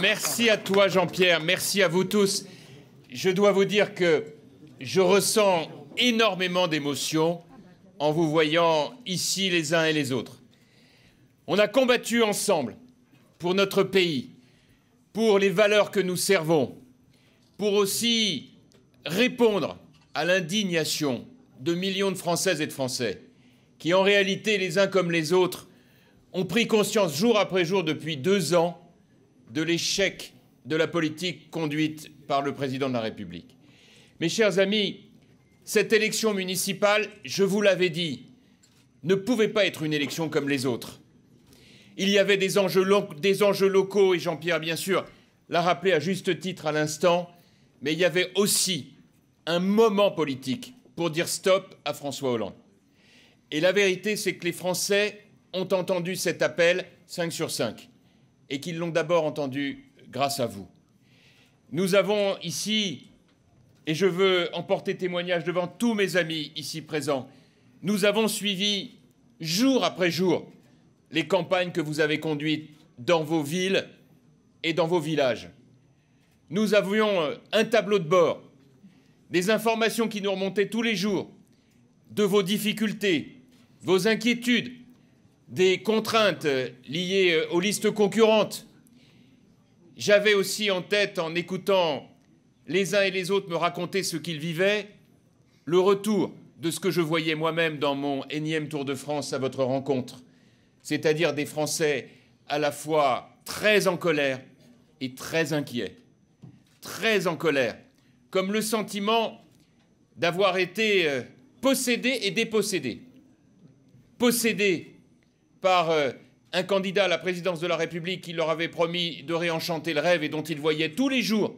Merci à toi, Jean-Pierre. Merci à vous tous. Je dois vous dire que je ressens énormément d'émotions en vous voyant ici les uns et les autres. On a combattu ensemble pour notre pays, pour les valeurs que nous servons, pour aussi répondre à l'indignation de millions de Françaises et de Français qui, en réalité, les uns comme les autres, ont pris conscience jour après jour depuis deux ans de l'échec de la politique conduite par le président de la République. Mes chers amis, cette élection municipale, je vous l'avais dit, ne pouvait pas être une élection comme les autres. Il y avait des enjeux, locaux, et Jean-Pierre, bien sûr, l'a rappelé à juste titre à l'instant, mais il y avait aussi un moment politique pour dire stop à François Hollande. Et la vérité, c'est que les Français ont entendu cet appel 5 sur 5 et qu'ils l'ont d'abord entendu grâce à vous. Nous avons ici, et je veux en porter témoignage devant tous mes amis ici présents, nous avons suivi jour après jour les campagnes que vous avez conduites dans vos villes et dans vos villages. Nous avions euh, un tableau de bord, des informations qui nous remontaient tous les jours de vos difficultés, vos inquiétudes, des contraintes liées euh, aux listes concurrentes. J'avais aussi en tête, en écoutant les uns et les autres me raconter ce qu'ils vivaient, le retour de ce que je voyais moi-même dans mon énième Tour de France à votre rencontre, c'est-à-dire des Français à la fois très en colère et très inquiets, très en colère, comme le sentiment d'avoir été euh, possédé et dépossédé, possédé par euh, un candidat à la présidence de la République qui leur avait promis de réenchanter le rêve et dont ils voyaient tous les jours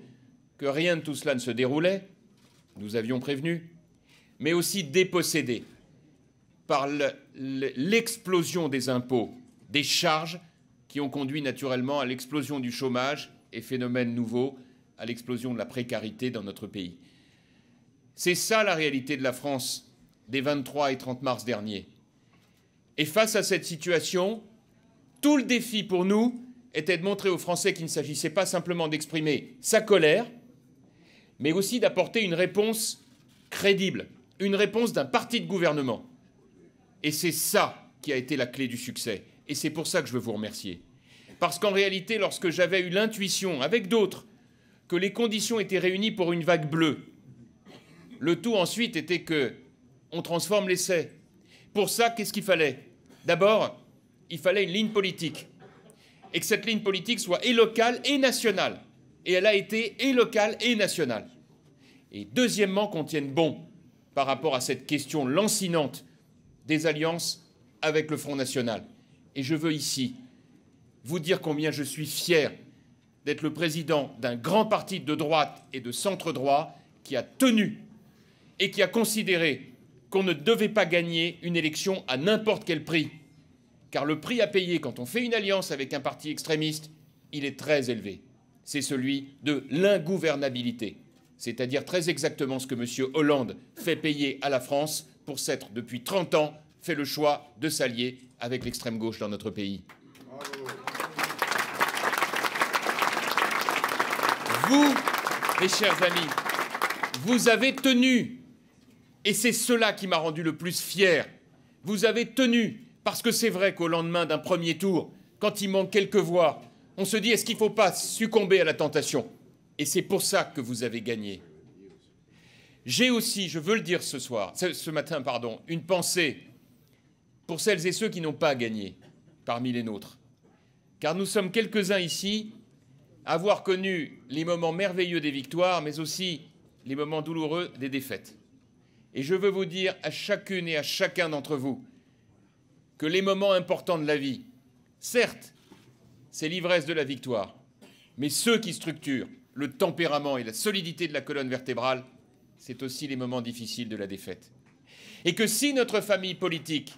que rien de tout cela ne se déroulait, nous avions prévenu, mais aussi dépossédés par l'explosion des impôts, des charges qui ont conduit naturellement à l'explosion du chômage et phénomène nouveau, à l'explosion de la précarité dans notre pays. C'est ça la réalité de la France des 23 et 30 mars derniers. Et face à cette situation, tout le défi pour nous était de montrer aux Français qu'il ne s'agissait pas simplement d'exprimer sa colère, mais aussi d'apporter une réponse crédible, une réponse d'un parti de gouvernement. Et c'est ça qui a été la clé du succès. Et c'est pour ça que je veux vous remercier. Parce qu'en réalité, lorsque j'avais eu l'intuition, avec d'autres, que les conditions étaient réunies pour une vague bleue, le tout ensuite était que on transforme l'essai. Pour ça, qu'est-ce qu'il fallait D'abord, il fallait une ligne politique. Et que cette ligne politique soit et locale et nationale. Et elle a été et locale et nationale. Et deuxièmement, qu'on tienne bon par rapport à cette question lancinante des alliances avec le Front National. Et je veux ici vous dire combien je suis fier d'être le président d'un grand parti de droite et de centre droit qui a tenu et qui a considéré qu'on ne devait pas gagner une élection à n'importe quel prix. Car le prix à payer quand on fait une alliance avec un parti extrémiste, il est très élevé. C'est celui de l'ingouvernabilité, c'est-à-dire très exactement ce que M. Hollande fait payer à la France pour s'être, depuis 30 ans, fait le choix de s'allier avec l'extrême gauche dans notre pays. Vous, mes chers amis, vous avez tenu et c'est cela qui m'a rendu le plus fier. Vous avez tenu, parce que c'est vrai qu'au lendemain d'un premier tour, quand il manque quelques voix, on se dit est-ce qu'il ne faut pas succomber à la tentation Et c'est pour ça que vous avez gagné. J'ai aussi, je veux le dire ce soir, ce matin, pardon, une pensée pour celles et ceux qui n'ont pas gagné parmi les nôtres. Car nous sommes quelques-uns ici à avoir connu les moments merveilleux des victoires, mais aussi les moments douloureux des défaites. Et je veux vous dire à chacune et à chacun d'entre vous que les moments importants de la vie, certes, c'est l'ivresse de la victoire, mais ceux qui structurent le tempérament et la solidité de la colonne vertébrale, c'est aussi les moments difficiles de la défaite. Et que si notre famille politique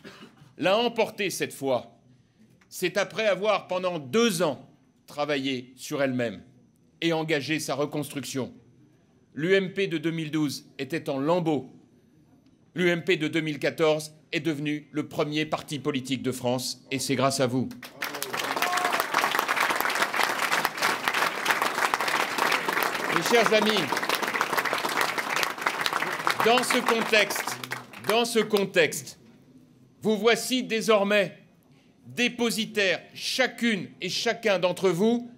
l'a emporté cette fois, c'est après avoir pendant deux ans travaillé sur elle-même et engagé sa reconstruction. L'UMP de 2012 était en lambeaux l'UMP de 2014 est devenu le premier parti politique de France, et c'est grâce à vous. Mes chers amis, dans ce contexte, dans ce contexte, vous voici désormais dépositaires, chacune et chacun d'entre vous,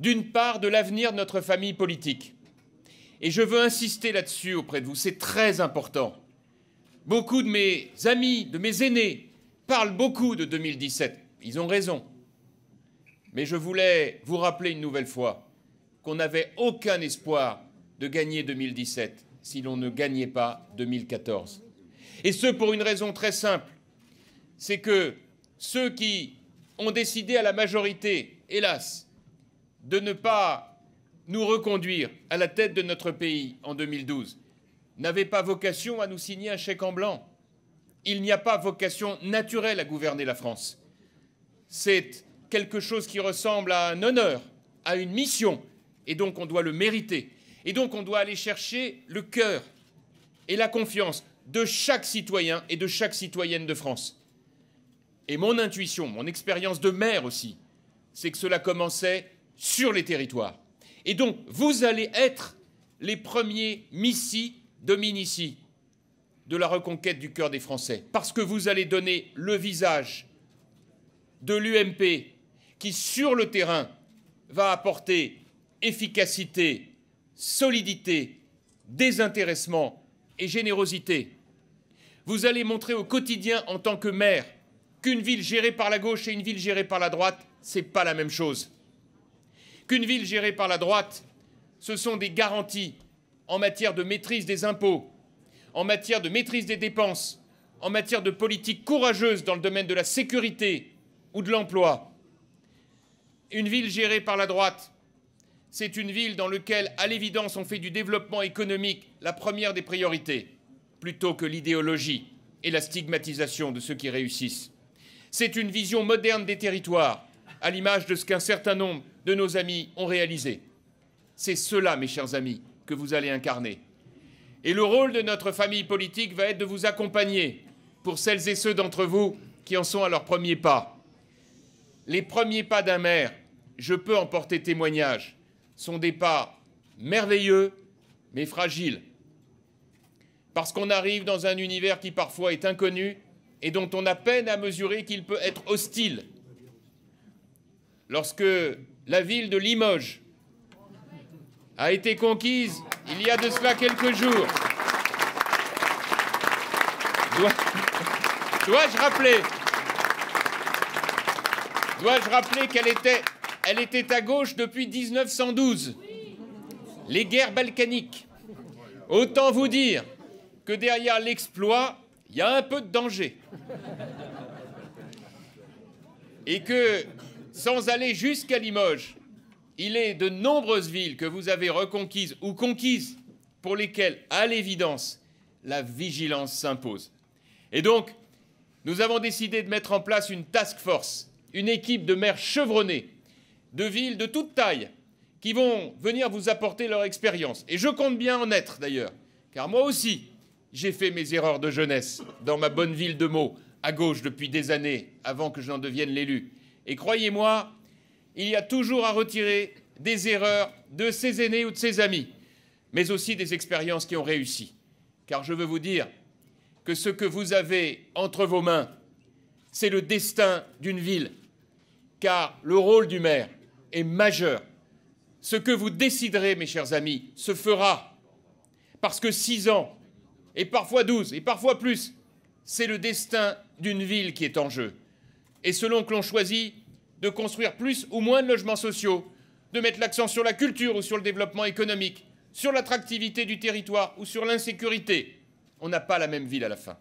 d'une part de l'avenir de notre famille politique. Et je veux insister là-dessus auprès de vous, c'est très important. Beaucoup de mes amis, de mes aînés, parlent beaucoup de 2017. Ils ont raison. Mais je voulais vous rappeler une nouvelle fois qu'on n'avait aucun espoir de gagner 2017 si l'on ne gagnait pas 2014. Et ce pour une raison très simple, c'est que ceux qui ont décidé à la majorité, hélas, de ne pas nous reconduire à la tête de notre pays en 2012, n'avait pas vocation à nous signer un chèque en blanc. Il n'y a pas vocation naturelle à gouverner la France. C'est quelque chose qui ressemble à un honneur, à une mission, et donc on doit le mériter. Et donc on doit aller chercher le cœur et la confiance de chaque citoyen et de chaque citoyenne de France. Et mon intuition, mon expérience de maire aussi, c'est que cela commençait sur les territoires. Et donc, vous allez être les premiers missis domine ici de la reconquête du cœur des Français, parce que vous allez donner le visage de l'UMP qui, sur le terrain, va apporter efficacité, solidité, désintéressement et générosité. Vous allez montrer au quotidien, en tant que maire, qu'une ville gérée par la gauche et une ville gérée par la droite, ce n'est pas la même chose. Qu'une ville gérée par la droite, ce sont des garanties en matière de maîtrise des impôts, en matière de maîtrise des dépenses, en matière de politique courageuse dans le domaine de la sécurité ou de l'emploi. Une ville gérée par la droite, c'est une ville dans laquelle, à l'évidence, on fait du développement économique la première des priorités, plutôt que l'idéologie et la stigmatisation de ceux qui réussissent. C'est une vision moderne des territoires, à l'image de ce qu'un certain nombre de nos amis ont réalisé. C'est cela, mes chers amis, que vous allez incarner. Et le rôle de notre famille politique va être de vous accompagner pour celles et ceux d'entre vous qui en sont à leurs premiers pas. Les premiers pas d'un maire, je peux en porter témoignage, sont des pas merveilleux, mais fragiles. Parce qu'on arrive dans un univers qui parfois est inconnu et dont on a peine à mesurer qu'il peut être hostile. Lorsque la ville de Limoges a été conquise il y a de cela quelques jours. Dois... je rappeler dois rappeler qu'elle était, elle était à gauche depuis 1912 Les guerres balkaniques. Autant vous dire que derrière l'exploit, il y a un peu de danger. Et que, sans aller jusqu'à Limoges, il est de nombreuses villes que vous avez reconquises ou conquises pour lesquelles, à l'évidence, la vigilance s'impose. Et donc, nous avons décidé de mettre en place une task force, une équipe de maires chevronnés, de villes de toute taille, qui vont venir vous apporter leur expérience. Et je compte bien en être d'ailleurs, car moi aussi, j'ai fait mes erreurs de jeunesse dans ma bonne ville de Meaux, à gauche depuis des années, avant que je n'en devienne l'élu. Et croyez-moi, il y a toujours à retirer des erreurs de ses aînés ou de ses amis, mais aussi des expériences qui ont réussi. Car je veux vous dire que ce que vous avez entre vos mains, c'est le destin d'une ville, car le rôle du maire est majeur. Ce que vous déciderez, mes chers amis, se fera, parce que six ans, et parfois douze, et parfois plus, c'est le destin d'une ville qui est en jeu. Et selon que l'on choisit de construire plus ou moins de logements sociaux, de mettre l'accent sur la culture ou sur le développement économique, sur l'attractivité du territoire ou sur l'insécurité. On n'a pas la même ville à la fin.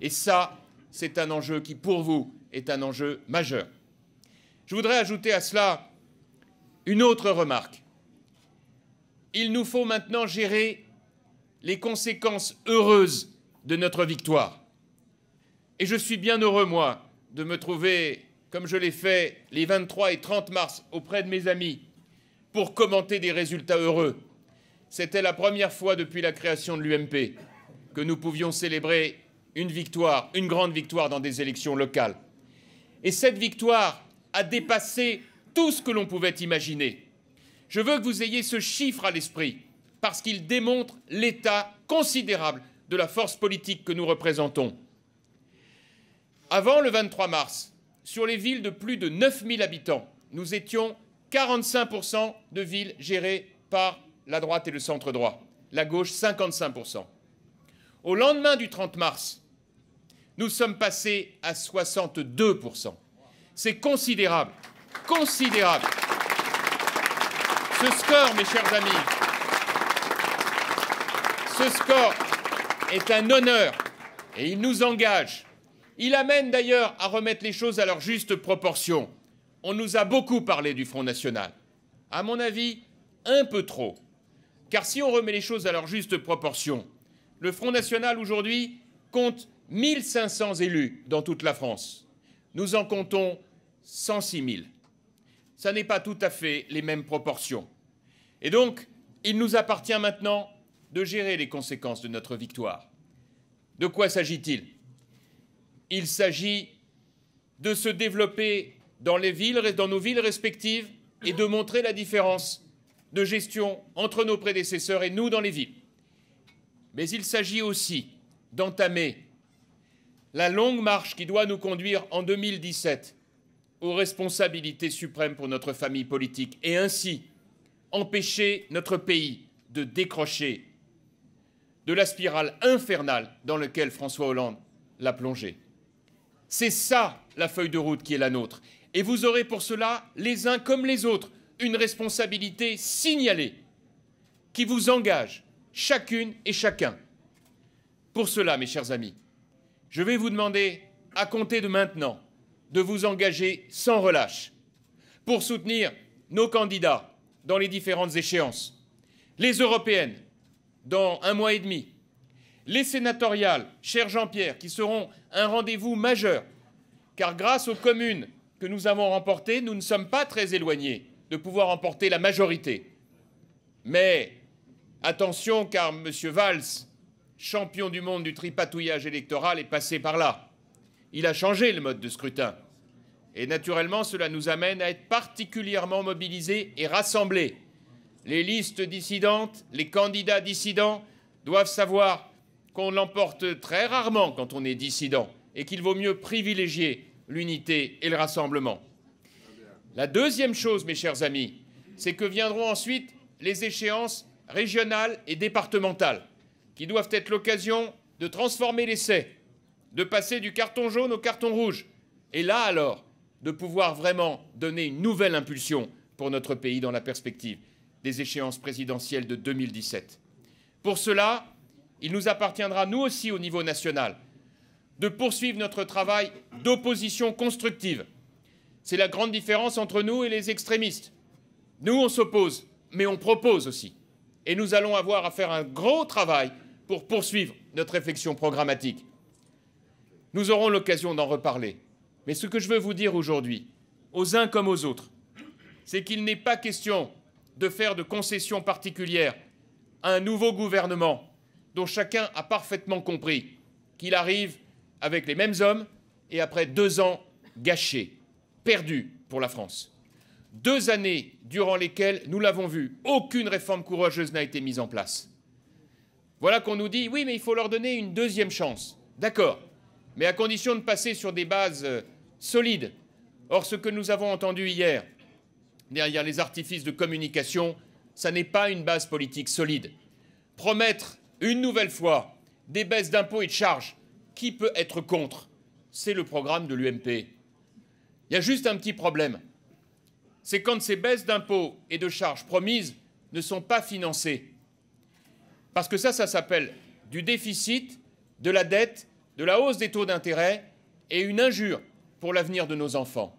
Et ça, c'est un enjeu qui, pour vous, est un enjeu majeur. Je voudrais ajouter à cela une autre remarque. Il nous faut maintenant gérer les conséquences heureuses de notre victoire. Et je suis bien heureux, moi, de me trouver comme je l'ai fait les 23 et 30 mars auprès de mes amis, pour commenter des résultats heureux. C'était la première fois depuis la création de l'UMP que nous pouvions célébrer une victoire, une grande victoire dans des élections locales. Et cette victoire a dépassé tout ce que l'on pouvait imaginer. Je veux que vous ayez ce chiffre à l'esprit, parce qu'il démontre l'état considérable de la force politique que nous représentons. Avant le 23 mars, sur les villes de plus de 9000 habitants, nous étions 45% de villes gérées par la droite et le centre droit, la gauche 55%. Au lendemain du 30 mars, nous sommes passés à 62%. C'est considérable, considérable. Ce score, mes chers amis, ce score est un honneur et il nous engage il amène d'ailleurs à remettre les choses à leur juste proportion. On nous a beaucoup parlé du Front National. À mon avis, un peu trop. Car si on remet les choses à leur juste proportion, le Front National aujourd'hui compte 1500 élus dans toute la France. Nous en comptons 106 000. Ça n'est pas tout à fait les mêmes proportions. Et donc, il nous appartient maintenant de gérer les conséquences de notre victoire. De quoi s'agit-il il s'agit de se développer dans, les villes, dans nos villes respectives et de montrer la différence de gestion entre nos prédécesseurs et nous dans les villes. Mais il s'agit aussi d'entamer la longue marche qui doit nous conduire en 2017 aux responsabilités suprêmes pour notre famille politique et ainsi empêcher notre pays de décrocher de la spirale infernale dans laquelle François Hollande l'a plongé. C'est ça la feuille de route qui est la nôtre. Et vous aurez pour cela, les uns comme les autres, une responsabilité signalée qui vous engage, chacune et chacun. Pour cela, mes chers amis, je vais vous demander, à compter de maintenant, de vous engager sans relâche pour soutenir nos candidats dans les différentes échéances, les européennes dans un mois et demi, les sénatoriales, cher Jean-Pierre, qui seront un rendez-vous majeur, car grâce aux communes que nous avons remportées, nous ne sommes pas très éloignés de pouvoir remporter la majorité. Mais attention, car M. Valls, champion du monde du tripatouillage électoral, est passé par là. Il a changé le mode de scrutin. Et naturellement, cela nous amène à être particulièrement mobilisés et rassemblés. Les listes dissidentes, les candidats dissidents doivent savoir qu'on l'emporte très rarement quand on est dissident et qu'il vaut mieux privilégier l'unité et le rassemblement. La deuxième chose, mes chers amis, c'est que viendront ensuite les échéances régionales et départementales, qui doivent être l'occasion de transformer l'essai, de passer du carton jaune au carton rouge, et là alors, de pouvoir vraiment donner une nouvelle impulsion pour notre pays dans la perspective des échéances présidentielles de 2017. Pour cela, il nous appartiendra, nous aussi, au niveau national, de poursuivre notre travail d'opposition constructive. C'est la grande différence entre nous et les extrémistes. Nous, on s'oppose, mais on propose aussi. Et nous allons avoir à faire un gros travail pour poursuivre notre réflexion programmatique. Nous aurons l'occasion d'en reparler. Mais ce que je veux vous dire aujourd'hui, aux uns comme aux autres, c'est qu'il n'est pas question de faire de concessions particulières à un nouveau gouvernement dont chacun a parfaitement compris qu'il arrive avec les mêmes hommes et après deux ans gâchés, perdus pour la France. Deux années durant lesquelles, nous l'avons vu, aucune réforme courageuse n'a été mise en place. Voilà qu'on nous dit, oui, mais il faut leur donner une deuxième chance. D'accord, mais à condition de passer sur des bases euh, solides. Or, ce que nous avons entendu hier, derrière les artifices de communication, ça n'est pas une base politique solide. Promettre une nouvelle fois des baisses d'impôts et de charges. Qui peut être contre C'est le programme de l'UMP. Il y a juste un petit problème. C'est quand ces baisses d'impôts et de charges promises ne sont pas financées. Parce que ça, ça s'appelle du déficit, de la dette, de la hausse des taux d'intérêt et une injure pour l'avenir de nos enfants.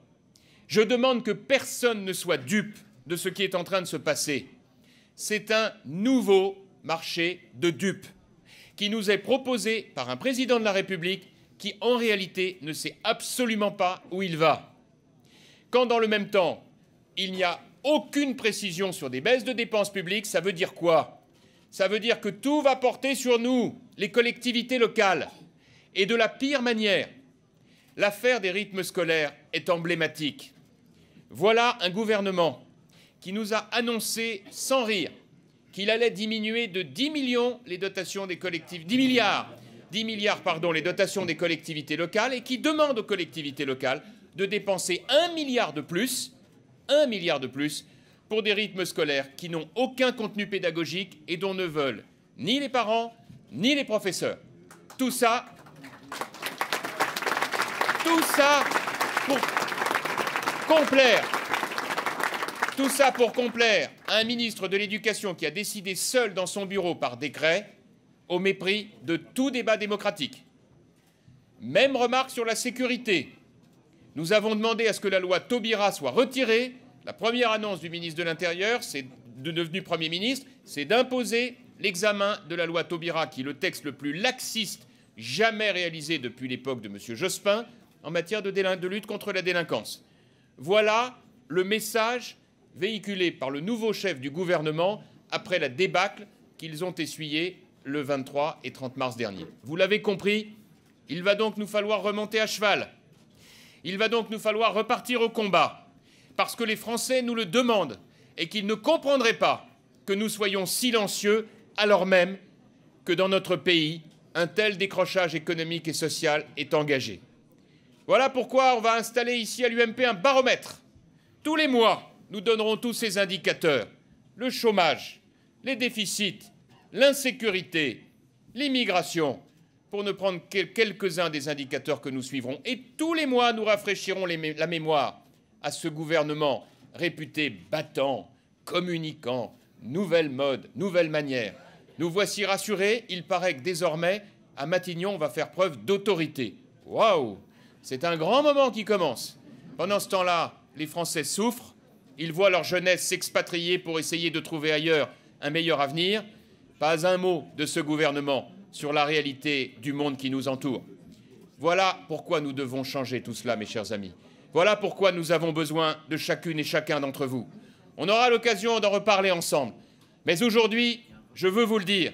Je demande que personne ne soit dupe de ce qui est en train de se passer. C'est un nouveau marché de dupes qui nous est proposé par un président de la République qui, en réalité, ne sait absolument pas où il va. Quand, dans le même temps, il n'y a aucune précision sur des baisses de dépenses publiques, ça veut dire quoi Ça veut dire que tout va porter sur nous, les collectivités locales. Et de la pire manière, l'affaire des rythmes scolaires est emblématique. Voilà un gouvernement qui nous a annoncé, sans rire, qu'il allait diminuer de 10 millions les dotations des collectivités, 10 milliards, 10 milliards, pardon, les dotations des collectivités locales et qui demande aux collectivités locales de dépenser 1 milliard de plus, milliard de plus, pour des rythmes scolaires qui n'ont aucun contenu pédagogique et dont ne veulent ni les parents, ni les professeurs. Tout ça, tout ça pour complaire tout ça pour complaire un ministre de l'Éducation qui a décidé seul dans son bureau par décret, au mépris de tout débat démocratique. Même remarque sur la sécurité. Nous avons demandé à ce que la loi Taubira soit retirée. La première annonce du ministre de l'Intérieur, c'est devenu Premier ministre, c'est d'imposer l'examen de la loi Taubira, qui est le texte le plus laxiste jamais réalisé depuis l'époque de M. Jospin en matière de, de lutte contre la délinquance. Voilà le message véhiculé par le nouveau chef du gouvernement après la débâcle qu'ils ont essuyée le 23 et 30 mars dernier. Vous l'avez compris, il va donc nous falloir remonter à cheval. Il va donc nous falloir repartir au combat, parce que les Français nous le demandent et qu'ils ne comprendraient pas que nous soyons silencieux alors même que dans notre pays, un tel décrochage économique et social est engagé. Voilà pourquoi on va installer ici à l'UMP un baromètre. Tous les mois, nous donnerons tous ces indicateurs. Le chômage, les déficits, l'insécurité, l'immigration, pour ne prendre que quelques-uns des indicateurs que nous suivrons. Et tous les mois, nous rafraîchirons la mémoire à ce gouvernement réputé battant, communiquant, nouvelle mode, nouvelle manière. Nous voici rassurés, il paraît que désormais, à Matignon, on va faire preuve d'autorité. Waouh C'est un grand moment qui commence. Pendant ce temps-là, les Français souffrent, ils voient leur jeunesse s'expatrier pour essayer de trouver ailleurs un meilleur avenir. Pas un mot de ce gouvernement sur la réalité du monde qui nous entoure. Voilà pourquoi nous devons changer tout cela, mes chers amis. Voilà pourquoi nous avons besoin de chacune et chacun d'entre vous. On aura l'occasion d'en reparler ensemble. Mais aujourd'hui, je veux vous le dire,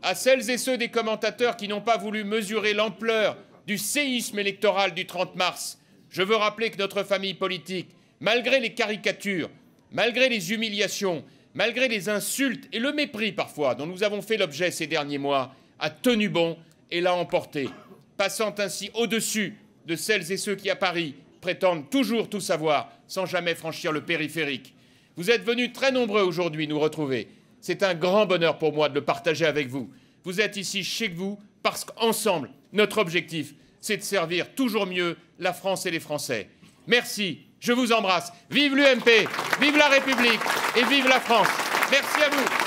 à celles et ceux des commentateurs qui n'ont pas voulu mesurer l'ampleur du séisme électoral du 30 mars, je veux rappeler que notre famille politique, malgré les caricatures, malgré les humiliations, malgré les insultes et le mépris parfois dont nous avons fait l'objet ces derniers mois, a tenu bon et l'a emporté, passant ainsi au-dessus de celles et ceux qui, à Paris, prétendent toujours tout savoir sans jamais franchir le périphérique. Vous êtes venus très nombreux aujourd'hui nous retrouver. C'est un grand bonheur pour moi de le partager avec vous. Vous êtes ici chez vous parce qu'ensemble, notre objectif, c'est de servir toujours mieux la France et les Français. Merci je vous embrasse. Vive l'UMP, vive la République et vive la France. Merci à vous.